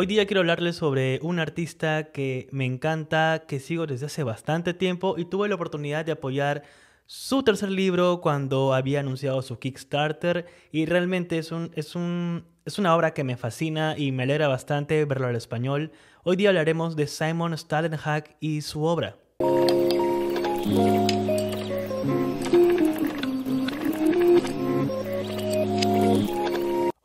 Hoy día quiero hablarles sobre un artista que me encanta, que sigo desde hace bastante tiempo y tuve la oportunidad de apoyar su tercer libro cuando había anunciado su Kickstarter y realmente es, un, es, un, es una obra que me fascina y me alegra bastante verlo al español. Hoy día hablaremos de Simon Stallenhag y su obra.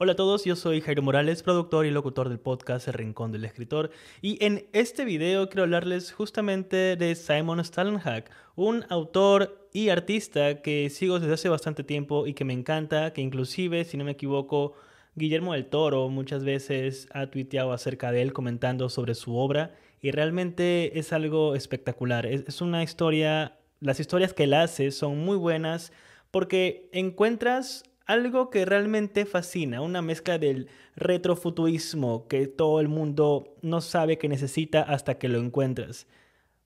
Hola a todos, yo soy Jairo Morales, productor y locutor del podcast El Rincón del Escritor, y en este video quiero hablarles justamente de Simon Stallenhack, un autor y artista que sigo desde hace bastante tiempo y que me encanta, que inclusive, si no me equivoco, Guillermo del Toro muchas veces ha tuiteado acerca de él comentando sobre su obra y realmente es algo espectacular. es una historia, las historias que él hace son muy buenas porque encuentras algo que realmente fascina, una mezcla del retrofuturismo que todo el mundo no sabe que necesita hasta que lo encuentras.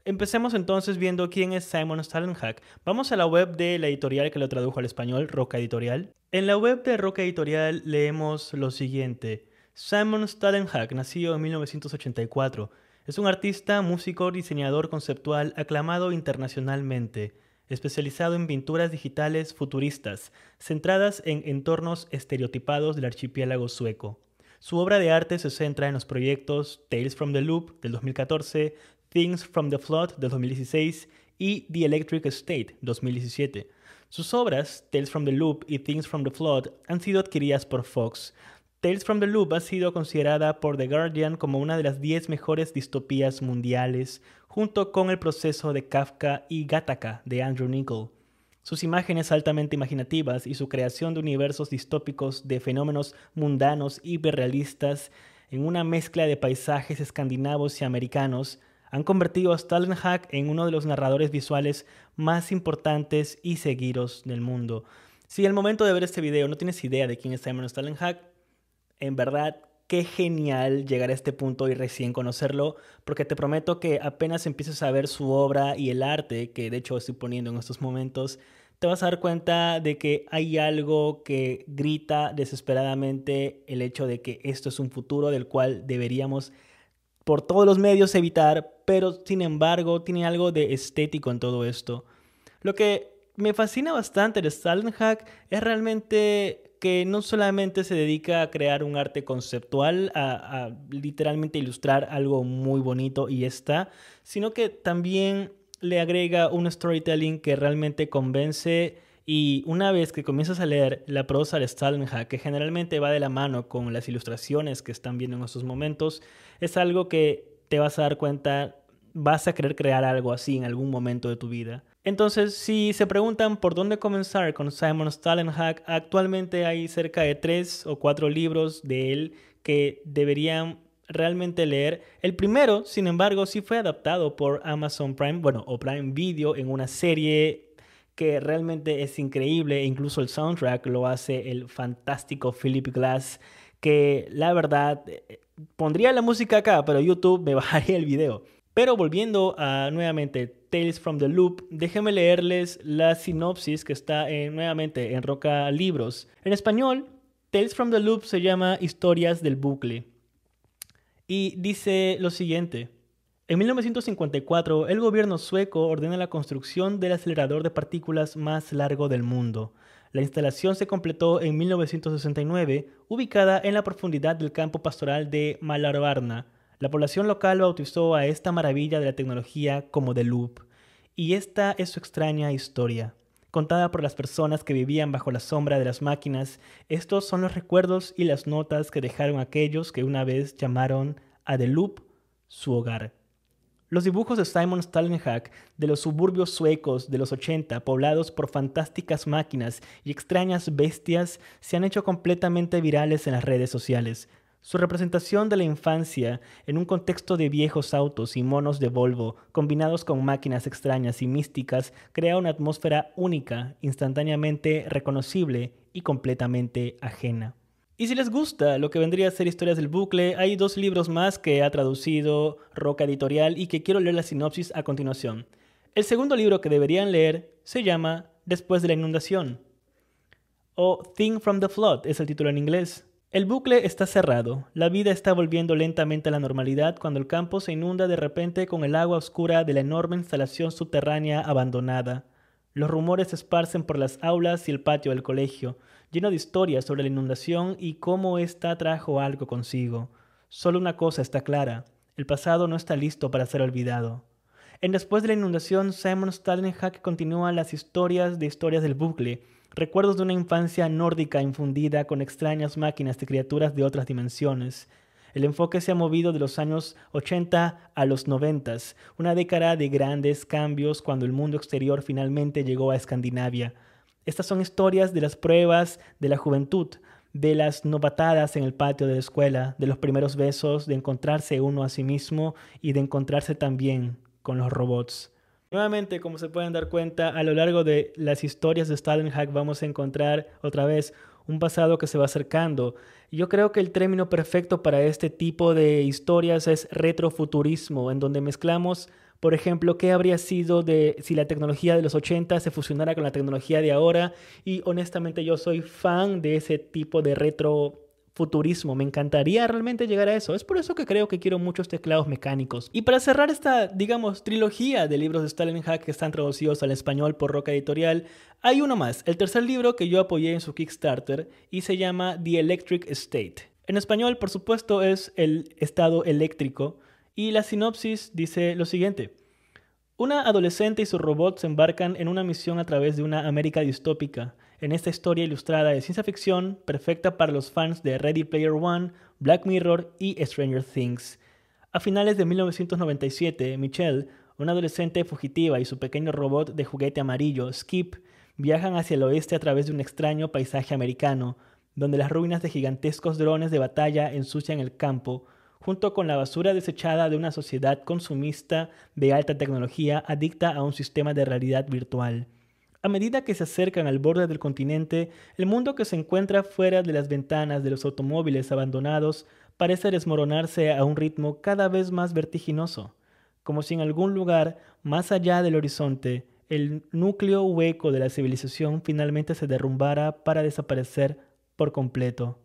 Empecemos entonces viendo quién es Simon Stalenhack. Vamos a la web de la editorial que lo tradujo al español, Roca Editorial. En la web de Roca Editorial leemos lo siguiente. Simon Stalenhack, nacido en 1984, es un artista, músico, diseñador conceptual aclamado internacionalmente especializado en pinturas digitales futuristas, centradas en entornos estereotipados del archipiélago sueco. Su obra de arte se centra en los proyectos Tales from the Loop del 2014, Things from the Flood del 2016 y The Electric State 2017. Sus obras, Tales from the Loop y Things from the Flood, han sido adquiridas por Fox, Tales from the Loop ha sido considerada por The Guardian como una de las 10 mejores distopías mundiales, junto con El proceso de Kafka y Gattaca de Andrew Nichol. Sus imágenes altamente imaginativas y su creación de universos distópicos de fenómenos mundanos hiperrealistas en una mezcla de paisajes escandinavos y americanos han convertido a hack en uno de los narradores visuales más importantes y seguidos del mundo. Si al momento de ver este video no tienes idea de quién es Simon hack en verdad, qué genial llegar a este punto y recién conocerlo, porque te prometo que apenas empieces a ver su obra y el arte, que de hecho estoy poniendo en estos momentos, te vas a dar cuenta de que hay algo que grita desesperadamente el hecho de que esto es un futuro del cual deberíamos por todos los medios evitar, pero sin embargo tiene algo de estético en todo esto. Lo que me fascina bastante de Stalin Hack es realmente que no solamente se dedica a crear un arte conceptual, a, literalmente ilustrar algo muy bonito y está, sino que también le agrega un storytelling que realmente convence y una vez que comienzas a leer la prosa de Stalinja, que generalmente va de la mano con las ilustraciones que están viendo en estos momentos, es algo que te vas a dar cuenta vas a querer crear algo así en algún momento de tu vida. Entonces, si se preguntan por dónde comenzar con Simon Stallenhack, actualmente hay cerca de tres o cuatro libros de él que deberían realmente leer. El primero, sin embargo, sí fue adaptado por Amazon Prime, bueno, o Prime Video en una serie que realmente es increíble, e incluso el soundtrack lo hace el fantástico Philip Glass, que la verdad eh, pondría la música acá, pero YouTube me bajaría el video. Pero volviendo a nuevamente Tales from the Loop, déjenme leerles la sinopsis que está nuevamente en Roca Libros. En español, Tales from the Loop se llama Historias del Bucle. Y dice lo siguiente. En 1954, el gobierno sueco ordena la construcción del acelerador de partículas más largo del mundo. La instalación se completó en 1969, ubicada en la profundidad del campo pastoral de Malarvarna, la población local bautizó a esta maravilla de la tecnología como The Loop, y esta es su extraña historia. Contada por las personas que vivían bajo la sombra de las máquinas, estos son los recuerdos y las notas que dejaron aquellos que una vez llamaron a The Loop su hogar. Los dibujos de Simon Stallenhack de los suburbios suecos de los 80, poblados por fantásticas máquinas y extrañas bestias, se han hecho completamente virales en las redes sociales, su representación de la infancia en un contexto de viejos autos y monos de Volvo, combinados con máquinas extrañas y místicas, crea una atmósfera única, instantáneamente reconocible y completamente ajena. Y si les gusta lo que vendría a ser Historias del Bucle, hay dos libros más que ha traducido Roca Editorial y que quiero leer la sinopsis a continuación. El segundo libro que deberían leer se llama Después de la inundación, o Thing from the Flood es el título en inglés. El bucle está cerrado. La vida está volviendo lentamente a la normalidad cuando el campo se inunda de repente con el agua oscura de la enorme instalación subterránea abandonada. Los rumores se esparcen por las aulas y el patio del colegio, lleno de historias sobre la inundación y cómo ésta trajo algo consigo. Solo una cosa está clara, el pasado no está listo para ser olvidado. En Después de la inundación, Simon Stalenhack continúa las historias de historias del bucle, recuerdos de una infancia nórdica infundida con extrañas máquinas de criaturas de otras dimensiones. El enfoque se ha movido de los años 80 a los 90, una década de grandes cambios cuando el mundo exterior finalmente llegó a Escandinavia. Estas son historias de las pruebas de la juventud, de las novatadas en el patio de la escuela, de los primeros besos, de encontrarse uno a sí mismo y de encontrarse también con los robots. Nuevamente, como se pueden dar cuenta, a lo largo de las historias de hack vamos a encontrar otra vez un pasado que se va acercando. Yo creo que el término perfecto para este tipo de historias es retrofuturismo, en donde mezclamos, por ejemplo, qué habría sido de si la tecnología de los 80 se fusionara con la tecnología de ahora y honestamente yo soy fan de ese tipo de retro futurismo. Me encantaría realmente llegar a eso. Es por eso que creo que quiero muchos teclados mecánicos. Y para cerrar esta, digamos, trilogía de libros de Stalin Hack que están traducidos al español por Roca Editorial, hay uno más, el tercer libro que yo apoyé en su Kickstarter y se llama The Electric State. En español, por supuesto, es el estado eléctrico y la sinopsis dice lo siguiente. Una adolescente y su robot se embarcan en una misión a través de una América distópica en esta historia ilustrada de ciencia ficción perfecta para los fans de Ready Player One, Black Mirror y Stranger Things. A finales de 1997, Michelle, una adolescente fugitiva y su pequeño robot de juguete amarillo, Skip, viajan hacia el oeste a través de un extraño paisaje americano, donde las ruinas de gigantescos drones de batalla ensucian el campo, junto con la basura desechada de una sociedad consumista de alta tecnología adicta a un sistema de realidad virtual. A medida que se acercan al borde del continente, el mundo que se encuentra fuera de las ventanas de los automóviles abandonados parece desmoronarse a un ritmo cada vez más vertiginoso, como si en algún lugar, más allá del horizonte, el núcleo hueco de la civilización finalmente se derrumbara para desaparecer por completo.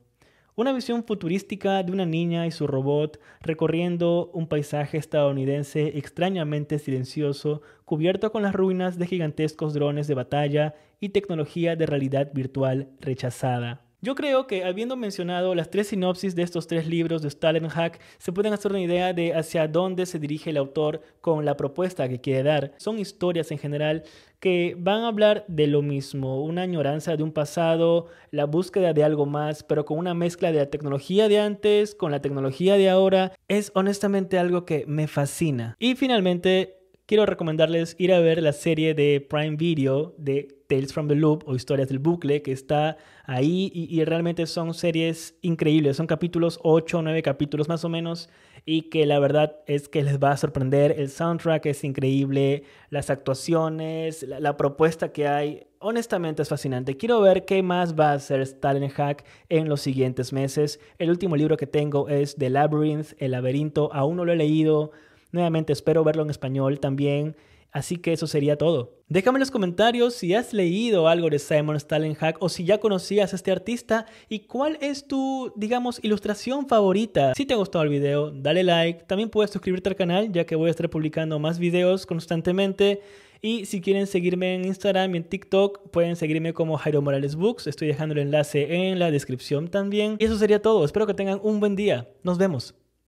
Una visión futurística de una niña y su robot recorriendo un paisaje estadounidense extrañamente silencioso, cubierto con las ruinas de gigantescos drones de batalla y tecnología de realidad virtual rechazada. Yo creo que habiendo mencionado las tres sinopsis de estos tres libros de Stalin Hack, se pueden hacer una idea de hacia dónde se dirige el autor con la propuesta que quiere dar. Son historias en general que van a hablar de lo mismo, una añoranza de un pasado, la búsqueda de algo más, pero con una mezcla de la tecnología de antes con la tecnología de ahora. Es honestamente algo que me fascina. Y finalmente, quiero recomendarles ir a ver la serie de Prime Video de Tales from the Loop o Historias del Bucle, que está ahí y, realmente son series increíbles, son capítulos 8 o 9 capítulos más o menos y que la verdad es que les va a sorprender. El soundtrack es increíble, las actuaciones, la, propuesta que hay. Honestamente es fascinante. Quiero ver qué más va a hacer Stalin Hack en los siguientes meses. El último libro que tengo es The Labyrinth, El laberinto. Aún no lo he leído. Nuevamente espero verlo en español también. Así que eso sería todo. Déjame en los comentarios si has leído algo de Simon hack o si ya conocías a este artista y cuál es tu, digamos, ilustración favorita. Si te ha gustado el video, dale like. También puedes suscribirte al canal ya que voy a estar publicando más videos constantemente. Y si quieren seguirme en Instagram y en TikTok, pueden seguirme como Jairo Morales Books. Estoy dejando el enlace en la descripción también. Y eso sería todo. Espero que tengan un buen día. Nos vemos.